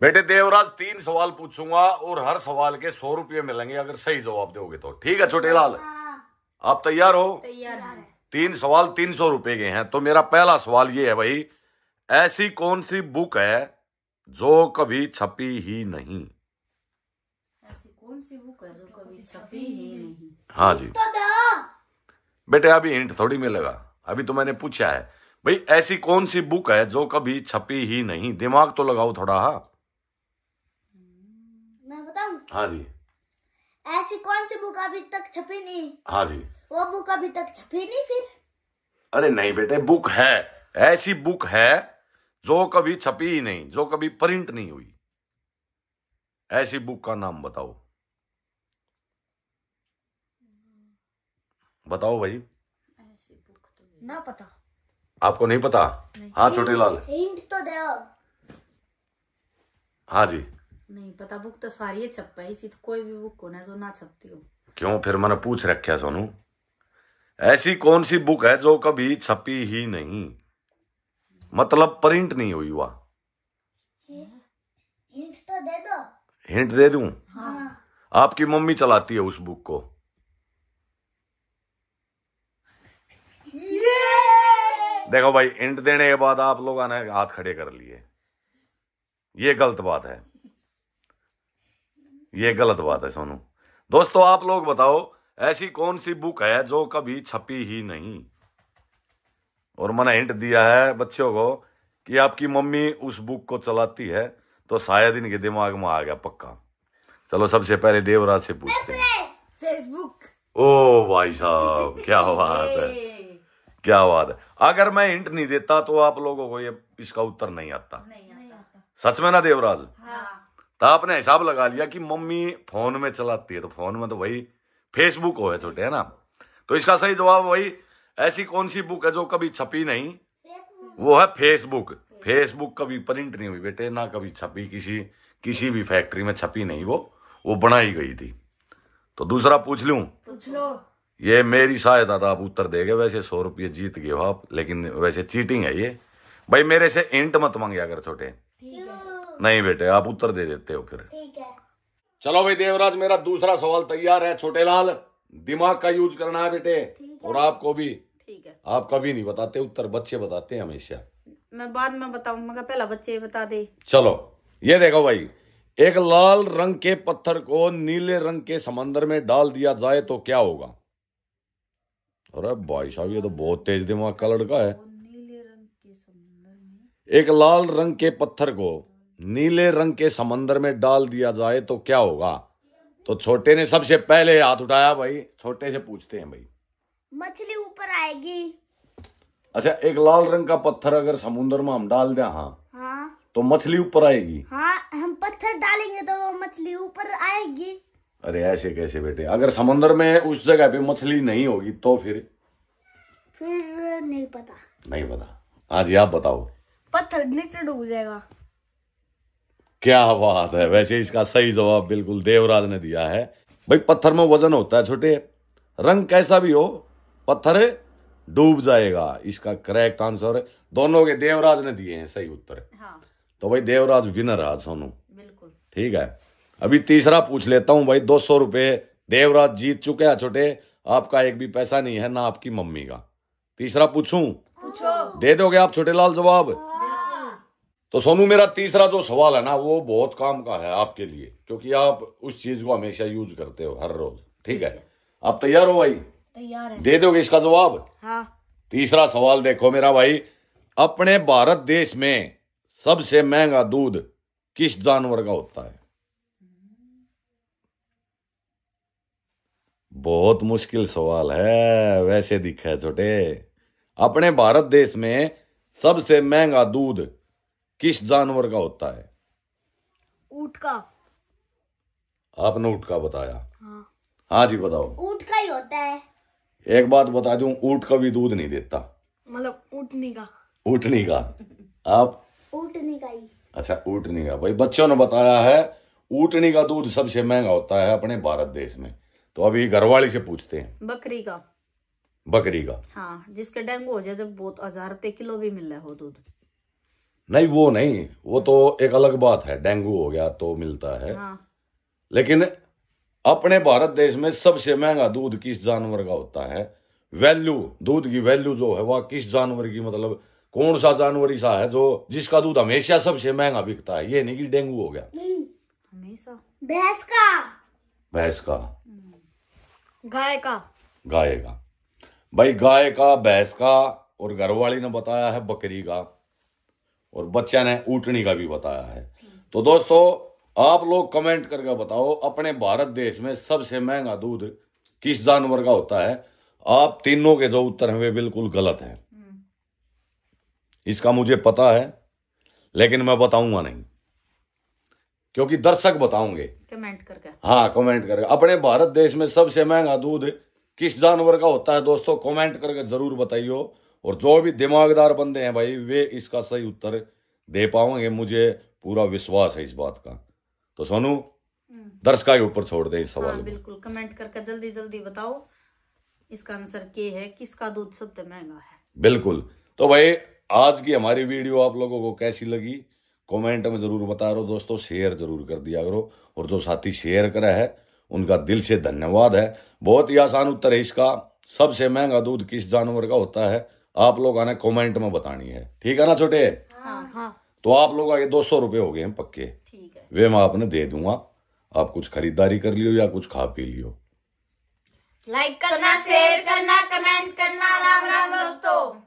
बेटे देवराज तीन सवाल पूछूंगा और हर सवाल के सौ रुपये मिलेंगे अगर सही जवाब दोगे तो ठीक है छोटे लाल हाँ। आप तैयार हो तैयार तीन सवाल तीन सौ रुपये के हैं तो मेरा पहला सवाल ये है भाई ऐसी कौन सी बुक है जो कभी छपी ही नहीं ऐसी कौन सी बुक है जो कभी छपी ही नहीं हाँ जी तो बेटे अभी इंट थोड़ी मिलेगा अभी तो मैंने पूछा है भाई ऐसी कौन सी बुक है जो कभी छपी ही नहीं दिमाग तो लगाओ थोड़ा हाँ हाँ जी ऐसी कौन सी बुक अभी तक छपी नहीं हाँ जी वो बुक अभी तक छपी नहीं फिर अरे नहीं बेटे बुक है ऐसी बुक है जो कभी छपी ही नहीं जो कभी प्रिंट नहीं हुई ऐसी बुक का नाम बताओ बताओ भाई तो ना पता आपको नहीं पता नहीं। हाँ छोटे लाल हिंट तो दो हाँ जी नहीं पता बुक तो सारी है छप पाई तो कोई भी बुक होना जो ना छपती हो क्यों फिर मैंने पूछ रखा सोनू ऐसी कौन सी बुक है जो कभी छपी ही नहीं मतलब प्रिंट नहीं हुई हुआ हिंट तो दे दो हिंट दे दू हाँ। आपकी मम्मी चलाती है उस बुक को देखो भाई इंट देने के बाद आप लोगों ने हाथ खड़े कर लिए ये गलत बात है ये गलत बात है सोनू दोस्तों आप लोग बताओ ऐसी कौन सी बुक है जो कभी छपी ही नहीं और मैंने हिंट दिया है बच्चों को कि आपकी मम्मी उस बुक को चलाती है तो शायद इनके दिमाग में आ गया पक्का चलो सबसे पहले देवराज से पूछते हैं फेसबुक ओ भाई साहब क्या बात है क्या बात है अगर मैं हिंट नहीं देता तो आप लोगों को ये इसका उत्तर नहीं आता, नहीं आता। सच में ना देवराज हाँ। तो आपने हिसाब लगा लिया कि मम्मी फोन में चलाती है तो फोन में तो भाई फेसबुक हो है छोटे है ना तो इसका सही जवाब भाई ऐसी कौन सी बुक है जो कभी छपी नहीं वो है फेसबुक फेसबुक कभी प्रिंट नहीं हुई बेटे ना कभी छपी किसी किसी भी फैक्ट्री में छपी नहीं वो वो बनाई गई थी तो दूसरा पूछ लू ये मेरी सहायता था आप उत्तर दे गए वैसे सौ रुपये जीत गए हो आप लेकिन वैसे चीटिंग है ये भाई मेरे से इंट मत मांगे अगर छोटे नहीं बेटे आप उत्तर दे देते हो फिर ठीक है चलो भाई देवराज मेरा दूसरा सवाल तैयार है छोटे लाल दिमाग का यूज करना है बेटे और आपको भी ठीक है आप कभी नहीं बताते उत्तर बच्चे बताते हैं हमेशा मैं बाद में बताऊं मगर पहला बच्चे बता दे चलो ये देखो भाई एक लाल रंग के पत्थर को नीले रंग के समंदर में डाल दिया जाए तो क्या होगा अरे भाई साहब ये तो बहुत तेज दिमाग का लड़का है नीले रंग के समंदर में एक लाल रंग के पत्थर को नीले रंग के समंदर में डाल दिया जाए तो क्या होगा तो छोटे ने सबसे पहले हाथ उठाया भाई छोटे से पूछते हैं भाई मछली ऊपर आएगी अच्छा एक लाल रंग का पत्थर अगर समुन्द्र में हम डाल दें हाँ, हाँ। तो मछली ऊपर आएगी हाँ हम पत्थर डालेंगे तो वो मछली ऊपर आएगी अरे ऐसे कैसे बेटे अगर समुन्द्र में उस जगह पे मछली नहीं होगी तो फिर फिर नहीं पता नहीं पता आज आप बताओ पत्थर नीचे डूब जाएगा क्या बात है वैसे इसका सही जवाब बिल्कुल देवराज ने दिया है भाई पत्थर में वजन होता है छोटे रंग कैसा भी हो पत्थर डूब जाएगा इसका करेक्ट आंसर दोनों के देवराज ने दिए हैं सही उत्तर हाँ। तो भाई देवराज विनर आज सोनू बिल्कुल ठीक है अभी तीसरा पूछ लेता हूं भाई दो सौ रुपये देवराज जीत चुके हैं छोटे आपका एक भी पैसा नहीं है ना आपकी मम्मी का तीसरा पूछूं दे दोगे आप छोटे लाल जवाब हाँ। तो सोनू मेरा तीसरा जो सवाल है ना वो बहुत काम का है आपके लिए क्योंकि आप उस चीज को हमेशा यूज करते हो हर रोज ठीक है आप तैयार हो भाई तैयार है दे दोगे इसका जवाब हाँ। तीसरा सवाल देखो मेरा भाई अपने भारत देश में सबसे महंगा दूध किस जानवर का होता है बहुत मुश्किल सवाल है वैसे दिखा है छोटे अपने भारत देश में सबसे महंगा दूध किस जानवर का होता है ऊट का आपने ऊट का बताया हाँ, हाँ जी बताओ ऊट का ही होता है एक बात बता दू ऊट का भी दूध नहीं देता मतलब ऊटनी का ऊटनी का आप ऊटनी का ही अच्छा ऊटनी का भाई बच्चों ने बताया है ऊटनी का दूध सबसे महंगा होता है अपने भारत देश में तो अभी घरवाली से पूछते हैं बकरी का बकरी का हाँ जिसके डेंगू हो जाए जब बहुत हजार रुपए किलो भी मिल रहा हो दूध नहीं वो नहीं वो तो एक अलग बात है डेंगू हो गया तो मिलता है हाँ। लेकिन अपने भारत देश में सबसे महंगा दूध किस जानवर का होता है वैल्यू दूध की वैल्यू जो है वह किस जानवर की मतलब कौन सा जानवर ऐसा है जो जिसका दूध हमेशा सबसे महंगा बिकता है ये नहीं कि डेंगू हो गया भैंस का भैंस का हम्म। गाय का गाय का भाई गाय का भैंस का और घर वाली ने बताया है बकरी का और बच्चा ने ऊटनी का भी बताया है तो दोस्तों आप लोग कमेंट करके बताओ अपने भारत देश में सबसे महंगा दूध किस जानवर का होता है आप तीनों के जो उत्तर हैं वे बिल्कुल गलत हैं इसका मुझे पता है लेकिन मैं बताऊंगा नहीं क्योंकि दर्शक बताऊंगे कमेंट करके हाँ कमेंट करके अपने भारत देश में सबसे महंगा दूध किस जानवर का होता है दोस्तों कमेंट करके जरूर बताइयो और जो भी दिमागदार बंदे हैं भाई वे इसका सही उत्तर दे पाओगे मुझे पूरा विश्वास है इस बात का तो सोनू हम्म। दर्शका के ऊपर छोड़ दे इस हाँ, सवाल हाँ, बिल्कुल कमेंट करके जल्दी जल्दी बताओ इसका आंसर के है किसका दूध सबसे महंगा है बिल्कुल तो भाई आज की हमारी वीडियो आप लोगों को कैसी लगी कमेंट में जरूर बता रहे दोस्तों शेयर जरूर कर दिया करो और जो साथी शेयर करा है उनका दिल से धन्यवाद है बहुत ही आसान उत्तर है इसका सबसे महंगा दूध किस जानवर का होता है आप लोग आने कमेंट में बतानी है ठीक है ना छोटे हाँ, हाँ। तो आप लोग आगे दो सौ रुपये हो गए हैं पक्के वे मैं आपने दे दूंगा आप कुछ खरीदारी कर लियो या कुछ खा पी लियो लाइक करना शेयर करना कमेंट करना राम राम दोस्तों